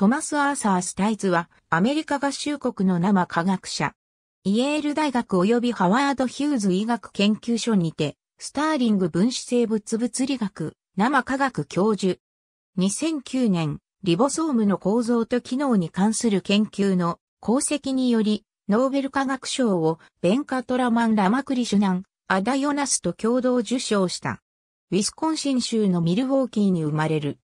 トマス・アーサー・スタイズは、アメリカ合衆国の生科学者。イエール大学及びハワード・ヒューズ医学研究所にて、スターリング分子生物物理学、生科学教授。2009年、リボソームの構造と機能に関する研究の功績により、ノーベル化学賞をベンカトラマン・ラマクリシュナン、アダヨナスと共同受賞した。ウィスコンシン州のミルウォーキーに生まれる。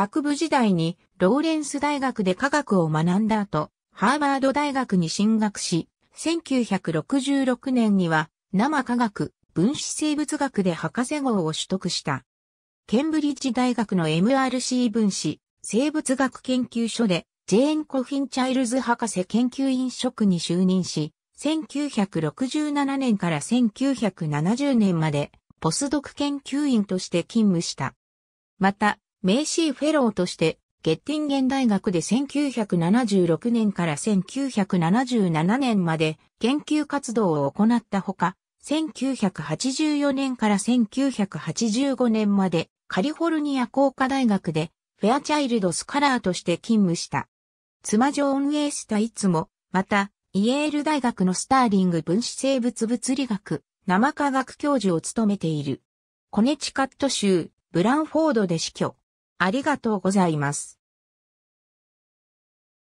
学部時代にローレンス大学で科学を学んだ後、ハーバード大学に進学し、1966年には生科学、分子生物学で博士号を取得した。ケンブリッジ大学の MRC 分子、生物学研究所で、ジェーン・コフィン・チャイルズ博士研究員職に就任し、1967年から1970年まで、ポスドク研究員として勤務した。また、名シーフェローとして、ゲッティンゲン大学で1976年から1977年まで研究活動を行ったほか、1984年から1985年までカリフォルニア工科大学でフェアチャイルドスカラーとして勤務した。妻女ョーン・ウェイスも、また、イエール大学のスターリング分子生物物理学、生化学教授を務めている。コネチカット州、ブランフォードで死去。ありがとうございます。